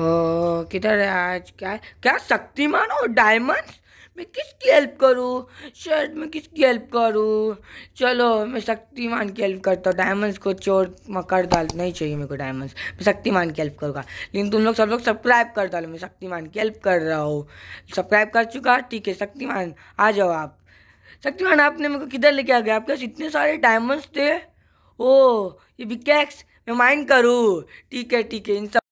किधर है आज क्या क्या शक्तिमान हो डायमंड्स मैं किसकी हेल्प करूँ शर्ट में किसकी हेल्प करूँ चलो मैं शक्तिमान की हेल्प करता हूँ डायमंड्स को चोर मकर डाल नहीं चाहिए मेरे को डायमंड्स मैं शक्तिमान की हेल्प करूँगा लेकिन तुम लोग सब लोग सब्सक्राइब कर डालो मैं शक्तिमान की हेल्प कर रहा हूँ सब्सक्राइब कर चुका ठीक है शक्तिमान आ जाओ आप शक्तिमान आपने मेरे को किधर लेके आ गया आपके पास इतने सारे डायमंड्स थे ओ ये विकेक्स मैं माइंड करूँ ठीक है ठीक है इन सब